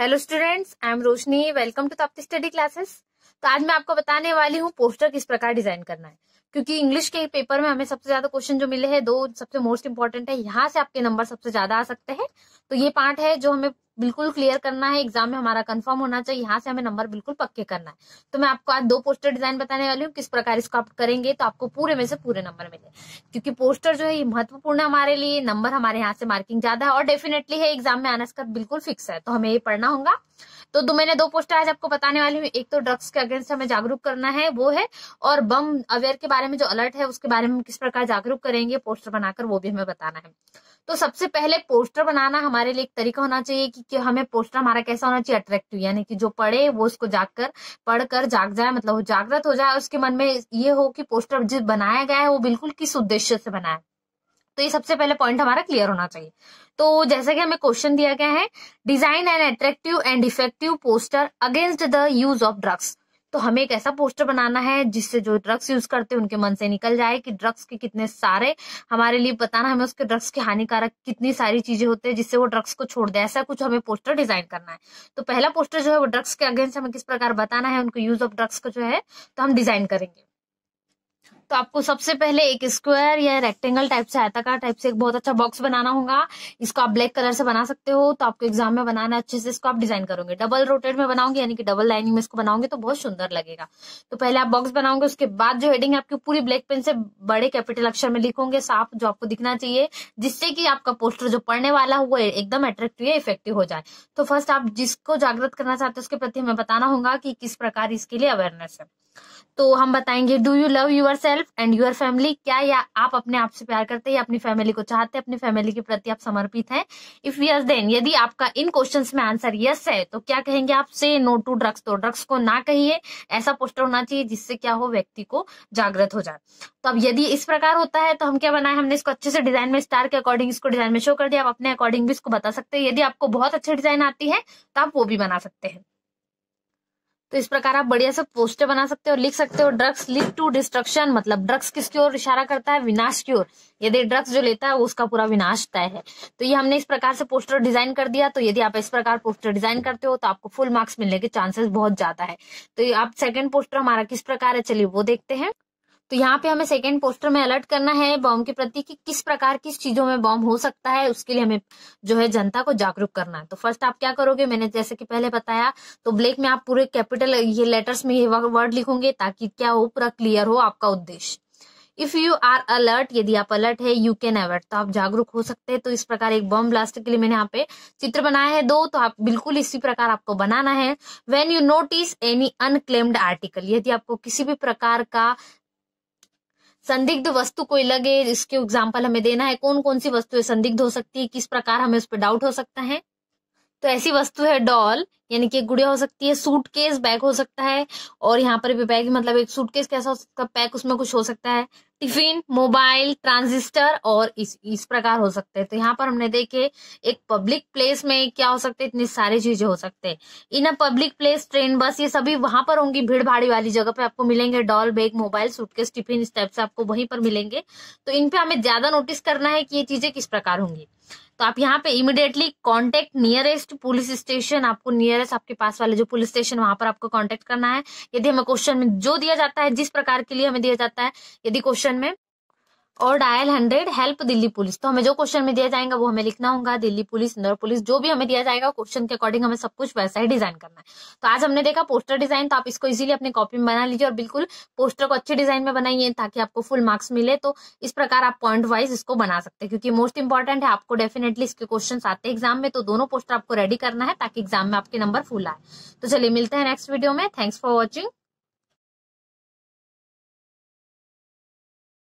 hello students I am Roshni welcome to Tapti study classes तो आज मैं आपको बताने वाली हूँ पोस्टर किस प्रकार डिजाइन करना है क्योंकि इंग्लिश के पेपर में हमें सबसे ज्यादा क्वेश्चन जो मिले हैं दो सबसे मोस्ट इम्पोर्टेंट है यहाँ से आपके नंबर सबसे ज्यादा आ सकते हैं तो ये पार्ट है जो हमें बिल्कुल क्लियर करना है एग्जाम में हमारा कंफर्म होना चाहिए यहाँ से हमें नंबर बिल्कुल पक्के करना है तो मैं आपको आज दो पोस्टर डिजाइन बताने वाली हूँ किस प्रकार इसको आप करेंगे तो आपको पूरे में से पूरे नंबर मिले क्योंकि पोस्टर जो है ये महत्वपूर्ण है हमारे लिए नंबर हमारे यहाँ से मार्किंग ज्यादा है और डेफिनेटली है एग्जाम में आना इसका बिल्कुल फिक्स है तो हमें ये पढ़ना होगा तो दो मैंने दो पोस्टर आज आपको बताने वाली हूँ एक तो ड्रग्स के अगेंस्ट हमें जागरूक करना है वो है और बम अवेयर के बारे में जो अलर्ट है उसके बारे में किस प्रकार जागरूक करेंगे पोस्टर बनाकर वो भी हमें बताना है तो सबसे पहले पोस्टर बनाना हमारे लिए एक तरीका होना चाहिए कि, कि हमें पोस्टर हमारा कैसा होना चाहिए अट्रैक्टिव यानी कि जो पढ़े वो उसको जागकर पढ़कर पढ़ कर जाग जाए मतलब वो जागृत हो जाए उसके मन में ये हो कि पोस्टर जिस बनाया गया है वो बिल्कुल किस उद्देश्य से बनाया तो ये सबसे पहले पॉइंट हमारा क्लियर होना चाहिए तो जैसे कि हमें क्वेश्चन दिया गया है design an attractive and effective poster against the use of drugs तो हमें एक ऐसा पोस्टर बनाना है जिससे जो ड्रग्स यूज करते हैं उनके मन से निकल जाए कि ड्रग्स के कितने सारे हमारे लिए बताना हमें उसके ड्रग्स के हानिकारक कितनी सारी चीजें होते हैं जिससे वो ड्रग्स को छोड़ दे ऐसा कुछ हमें पोस्टर डिजाइन करना है तो पहला पोस्टर जो है वो ड्रग्स के अगेंस्ट हमें किस प्रकार बताना है उनको यूज ऑफ ड्रग्स का जो है तो हम डिजाइन करेंगे तो आपको सबसे पहले एक स्क्वायर या रेक्टेंगल टाइप से आयताकार टाइप से एक बहुत अच्छा बॉक्स बनाना होगा इसको आप ब्लैक कलर से बना सकते हो तो आपको एग्जाम में बनाना अच्छे से इसको आप डिजाइन करोगे डबल रोटेड में बनाओगे यानी कि डबल लाइनिंग में इसको बनाओगे तो बहुत सुंदर लगेगा तो पहले आप बॉक्स बनाओगे उसके बाद जो हेडिंग आपकी पूरी ब्लैक पेन से बड़े कैपिटल अक्षर में लिखोगे साफ जो आपको दिखना चाहिए जिससे कि आपका पोस्टर जो पढ़ने वाला है वो एकदम अट्रेक्टिव या इफेक्टिव हो जाए तो फर्स्ट आप जिसको जागृत करना चाहते हो उसके प्रति हमें बताना होगा कि किस प्रकार इसके लिए अवेयरनेस है तो हम बताएंगे do you love yourself self and your family क्या या आप अपने आप से प्यार करते हैं या अपनी फैमिली को चाहते हैं अपनी फैमिली के प्रति आप समर्पित हैं इफ यस देन यदि आपका इन क्वेश्चन में आंसर यस है तो क्या कहेंगे आप से नो टू ड्रग्स तो ड्रग्स को ना कहिए ऐसा पोस्टर होना चाहिए जिससे क्या हो व्यक्ति को जागृत हो जाए तो अब यदि इस प्रकार होता है तो हम क्या बनाए हमने इसको अच्छे से डिजाइन में स्टार के अकॉर्डिंग इसको डिजाइन में शो कर दिया आप अपने अकॉर्डिंग भी इसको बता सकते हैं यदि आपको बहुत अच्छी डिजाइन आती है तो आप वो भी बना सकते हैं तो इस प्रकार आप बढ़िया से पोस्टर बना सकते हो लिख सकते हो ड्रग्स लीड टू डिस्ट्रक्शन मतलब ड्रग्स किसकी ओर इशारा करता है विनाश की ओर यदि ड्रग्स जो लेता है वो उसका पूरा विनाश तय है तो ये हमने इस प्रकार से पोस्टर डिजाइन कर दिया तो यदि आप इस प्रकार पोस्टर डिजाइन करते हो तो आपको फुल मार्क्स मिलने के चांसेस बहुत ज्यादा है तो आप सेकेंड पोस्टर हमारा किस प्रकार है चलिए वो देखते हैं तो यहाँ पे हमें सेकेंड पोस्टर में अलर्ट करना है बॉम्ब के प्रति कि किस प्रकार किस चीजों में बॉम्ब हो सकता है उसके लिए हमें जो है जनता को जागरूक करना है तो फर्स्ट आप क्या करोगे मैंने जैसे कि पहले बताया तो ब्लैक में आप पूरे कैपिटल ये लेटर्स में ये वर्ड लिखोगे ताकि क्या हो पूरा क्लियर हो आपका उद्देश्य इफ यू आर अलर्ट यदि आप अलर्ट है यू कैन अवर्ट तो आप जागरूक हो सकते हैं तो इस प्रकार एक बॉम्ब ब्लास्ट के लिए मैंने यहाँ पे चित्र बनाया है दो तो आप बिल्कुल इसी प्रकार आपको बनाना है when you notice any unclaimed article यदि आपको किसी भी प्रकार का संदिग्ध वस्तु कोई लगे इसके एग्जाम्पल हमें देना है कौन कौन सी वस्तुएं संदिग्ध हो सकती है किस प्रकार हमें उस पर डाउट हो सकता है तो ऐसी वस्तु है डॉल यानी कि गुड़िया हो सकती है सूटकेस बैग हो सकता है और यहाँ पर भी बैग मतलब एक सूटकेस कैसा हो सकता है पैक उसमें कुछ हो सकता है टिफिन मोबाइल ट्रांजिस्टर और इस इस प्रकार हो सकते हैं तो यहाँ पर हमने देखे एक पब्लिक प्लेस में क्या हो सकते इतनी सारी चीजें हो सकते हैं in public place train bus ये सभी वहां पर होंगी भीड़ भाड़ी वाली जगह पे आपको मिलेंगे doll bag mobile suitcase tiffin इस टाइप से आपको वहीं पर मिलेंगे तो इन पे हमें ज्यादा नोटिस करना है कि ये चीजें किस प्रकार होंगी तो आप यहाँ पे immediately contact nearest police station आपको नियरेस्ट आपके पास वाले जो पुलिस स्टेशन वहां पर आपको कॉन्टेक्ट करना है यदि हमें क्वेश्चन में जो दिया जाता है जिस प्रकार के लिए हमें दिया जाता है यदि क्वेश्चन में और dial hundred help Delhi police तो हमें जो क्वेश्चन में दिया जाएगा वो हमें लिखना होगा दिल्ली पुलिस इंदौर पुलिस जो भी हमें दिया जाएगा क्वेश्चन के अकॉर्डिंग हमें सब कुछ वैसा ही डिजाइन करना है तो आज हमने देखा पोस्टर डिजाइन तो आप इसको इजीली अपनी कॉपी में बना लीजिए और बिल्कुल पोस्टर को अच्छे डिजाइन में बनाइए ताकि आपको फुल मार्क्स मिले तो इस प्रकार आप पॉइंट वाइज इसको बना सकते हैं क्योंकि मोस्ट इंपॉर्टेंट है आपको डेफिनेटली इसके क्वेश्चन आते हैं एग्जाम में तो दोनों पोस्टर आपको रेडी करना है ताकि एग्जाम में आपके नंबर फुल आए तो चलिए मिलते हैं नेक्स्ट वीडियो में थैंक्स फॉर वॉचिंग